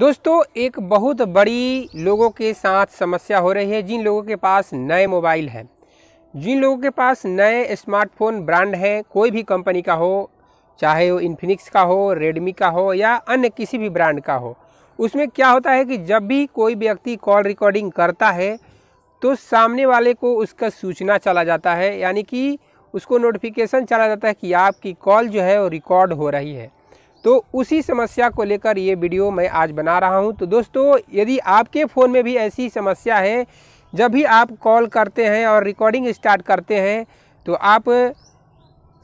दोस्तों एक बहुत बड़ी लोगों के साथ समस्या हो रही है जिन लोगों के पास नए मोबाइल हैं जिन लोगों के पास नए स्मार्टफोन ब्रांड हैं कोई भी कंपनी का हो चाहे वो इन्फिनिक्स का हो रेडमी का हो या अन्य किसी भी ब्रांड का हो उसमें क्या होता है कि जब भी कोई व्यक्ति कॉल रिकॉर्डिंग करता है तो सामने वाले को उसका सूचना चला जाता है यानी कि उसको नोटिफिकेशन चला जाता है कि आपकी कॉल जो है वो रिकॉर्ड हो रही है तो उसी समस्या को लेकर ये वीडियो मैं आज बना रहा हूँ तो दोस्तों यदि आपके फ़ोन में भी ऐसी समस्या है जब भी आप कॉल करते हैं और रिकॉर्डिंग स्टार्ट करते हैं तो आप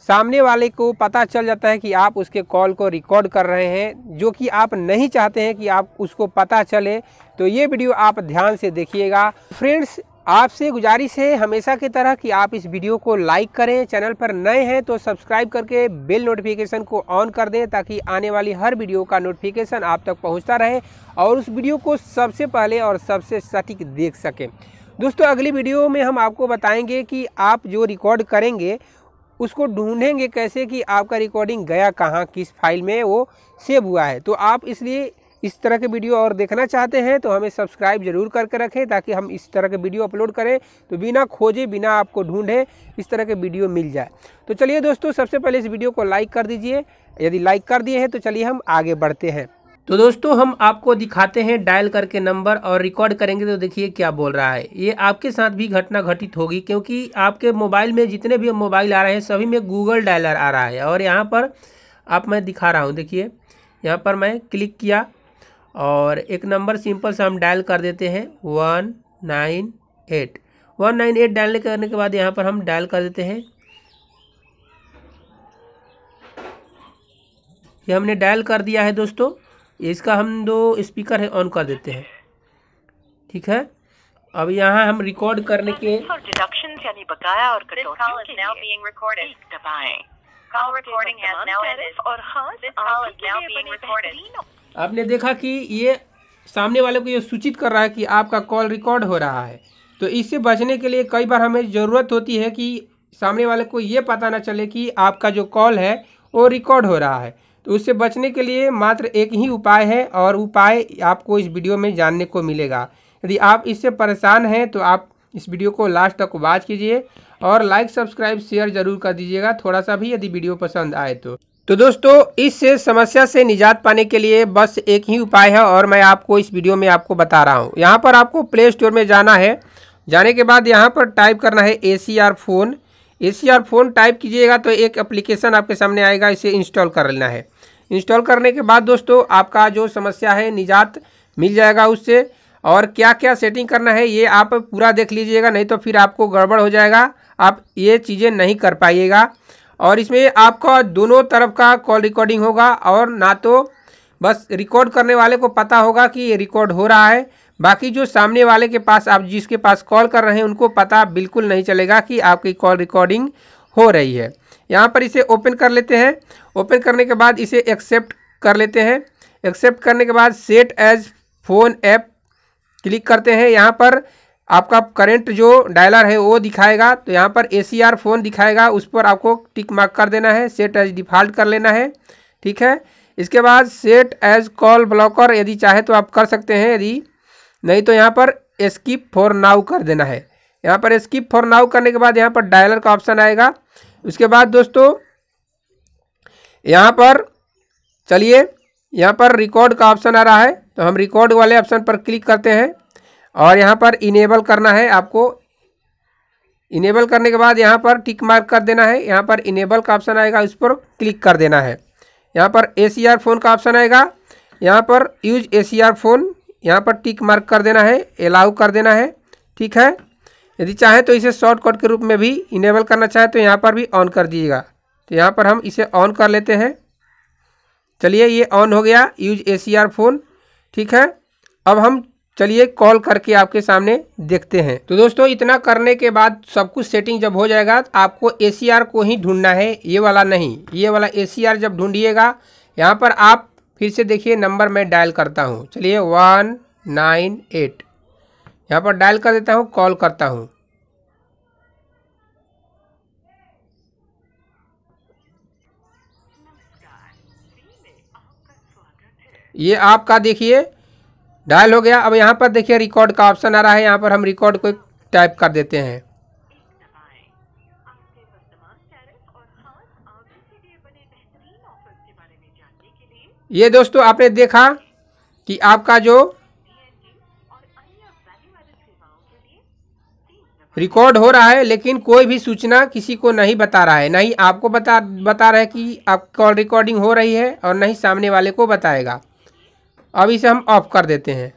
सामने वाले को पता चल जाता है कि आप उसके कॉल को रिकॉर्ड कर रहे हैं जो कि आप नहीं चाहते हैं कि आप उसको पता चले तो ये वीडियो आप ध्यान से देखिएगा फ्रेंड्स आपसे गुजारिश है हमेशा की तरह कि आप इस वीडियो को लाइक करें चैनल पर नए हैं तो सब्सक्राइब करके बेल नोटिफिकेशन को ऑन कर दें ताकि आने वाली हर वीडियो का नोटिफिकेशन आप तक पहुंचता रहे और उस वीडियो को सबसे पहले और सबसे सटीक देख सकें दोस्तों अगली वीडियो में हम आपको बताएंगे कि आप जो रिकॉर्ड करेंगे उसको ढूंढेंगे कैसे कि आपका रिकॉर्डिंग गया कहाँ किस फाइल में वो सेव हुआ है तो आप इसलिए इस तरह के वीडियो और देखना चाहते हैं तो हमें सब्सक्राइब जरूर करके रखें ताकि हम इस तरह के वीडियो अपलोड करें तो बिना खोजे बिना आपको ढूंढे इस तरह के वीडियो मिल जाए तो चलिए दोस्तों सबसे पहले इस वीडियो को लाइक कर दीजिए यदि लाइक कर दिए हैं तो चलिए हम आगे बढ़ते हैं तो दोस्तों हम आपको दिखाते हैं डायल करके नंबर और रिकॉर्ड करेंगे तो देखिए क्या बोल रहा है ये आपके साथ भी घटना घटित होगी क्योंकि आपके मोबाइल में जितने भी मोबाइल आ रहे हैं सभी में गूगल डायलर आ रहा है और यहाँ पर आप मैं दिखा रहा हूँ देखिए यहाँ पर मैं क्लिक किया और एक नंबर सिंपल से हम डायल कर देते हैं one nine eight one nine eight dial करने के बाद यहाँ पर हम डायल कर देते हैं ये हमने डायल कर दिया है दोस्तों इसका हम दो स्पीकर है ऑन कर देते हैं ठीक है अब यहाँ हम रिकॉर्ड करने के और आपने देखा कि ये सामने वाले को ये सूचित कर रहा है कि आपका कॉल रिकॉर्ड हो रहा है तो इससे बचने के लिए कई बार हमें ज़रूरत होती है कि सामने वाले को ये पता ना चले कि आपका जो कॉल है वो रिकॉर्ड हो रहा है तो उससे बचने के लिए मात्र एक ही उपाय है और उपाय आपको इस वीडियो में जानने को मिलेगा यदि आप इससे परेशान हैं तो आप इस वीडियो को लास्ट तक वॉच कीजिए और लाइक सब्सक्राइब शेयर जरूर कर दीजिएगा थोड़ा सा भी यदि वीडियो पसंद आए तो तो दोस्तों इस समस्या से निजात पाने के लिए बस एक ही उपाय है और मैं आपको इस वीडियो में आपको बता रहा हूँ यहाँ पर आपको प्ले स्टोर में जाना है जाने के बाद यहाँ पर टाइप करना है A C R phone A C R phone type कीजिएगा तो एक एप्लीकेशन आपके सामने आएगा इसे इंस्टॉल कर लेना है इंस्टॉल करने के बाद दोस्तों आपका जो समस्या है निजात मिल जाएगा उससे और क्या क्या सेटिंग करना है ये आप पूरा देख लीजिएगा नहीं तो फिर आपको गड़बड़ हो जाएगा आप ये चीज़ें नहीं कर पाइएगा और इसमें आपका दोनों तरफ का कॉल रिकॉर्डिंग होगा और ना तो बस रिकॉर्ड करने वाले को पता होगा कि ये रिकॉर्ड हो रहा है बाकी जो सामने वाले के पास आप जिसके पास कॉल कर रहे हैं उनको पता बिल्कुल नहीं चलेगा कि आपकी कॉल रिकॉर्डिंग हो रही है यहाँ पर इसे ओपन कर लेते हैं ओपन करने के बाद इसे एक्सेप्ट कर लेते हैं एक्सेप्ट करने के बाद set as phone app click करते हैं यहाँ पर आपका करंट जो डायलर है वो दिखाएगा तो यहाँ पर ए फ़ोन दिखाएगा उस पर आपको टिक मार्क कर देना है सेट एज डिफ़ॉल्ट कर लेना है ठीक है इसके बाद सेट एज कॉल ब्लॉकर यदि चाहे तो आप कर सकते हैं यदि नहीं तो यहाँ पर स्किप फॉर नाउ कर देना है यहाँ पर स्किप फॉर नाउ करने के बाद यहाँ पर डायलर का ऑप्शन आएगा उसके बाद दोस्तों यहाँ पर चलिए यहाँ पर रिकॉर्ड का ऑप्शन आ रहा है तो हम रिकॉर्ड वाले ऑप्शन पर क्लिक करते हैं और यहाँ पर इनेबल करना है आपको इनेबल करने के बाद यहाँ पर टिक मार्क कर देना है यहाँ पर इनेबल का ऑप्शन आएगा उस पर क्लिक कर देना है यहाँ पर ए फ़ोन का ऑप्शन आएगा यहाँ पर यूज ए फ़ोन यहाँ पर टिक मार्क कर देना है अलाउ कर देना है ठीक है यदि चाहें तो इसे शॉर्टकट के रूप में भी इनेबल करना चाहें तो यहाँ पर भी ऑन कर दीजिएगा तो यहाँ पर हम इसे ऑन कर लेते हैं चलिए ये ऑन हो गया use A C R phone ठीक है अब हम चलिए कॉल करके आपके सामने देखते हैं तो दोस्तों इतना करने के बाद सब कुछ सेटिंग जब हो जाएगा तो आपको ए को ही ढूंढना है ये वाला नहीं ये वाला ए जब ढूंढिएगा यहाँ पर आप फिर से देखिए नंबर मैं डायल करता हूँ चलिए वन नाइन एट यहाँ पर डायल कर देता हूँ कॉल करता हूँ ये आपका देखिए डायल हो गया अब यहाँ पर देखिए रिकॉर्ड का ऑप्शन आ रहा है यहाँ पर हम रिकॉर्ड को टाइप कर देते हैं ये दोस्तों आपने देखा कि आपका जो रिकॉर्ड हो रहा है लेकिन कोई भी सूचना किसी को नहीं बता रहा है ना ही आपको बता बता रहा है कि आप कॉल रिकॉर्डिंग हो रही है और ना ही सामने वाले को बताएगा अब इसे हम ऑफ कर देते हैं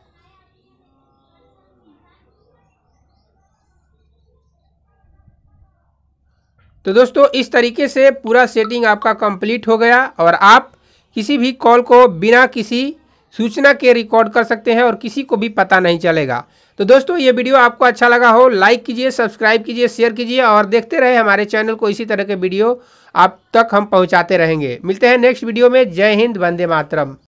तो दोस्तों इस तरीके से पूरा सेटिंग आपका कंप्लीट हो गया और आप किसी भी कॉल को बिना किसी सूचना के रिकॉर्ड कर सकते हैं और किसी को भी पता नहीं चलेगा तो दोस्तों ये वीडियो आपको अच्छा लगा हो लाइक कीजिए सब्सक्राइब कीजिए शेयर कीजिए और देखते रहे हमारे चैनल को इसी तरह के वीडियो आप तक हम पहुंचाते रहेंगे मिलते हैं नेक्स्ट वीडियो में जय हिंद वंदे मातरम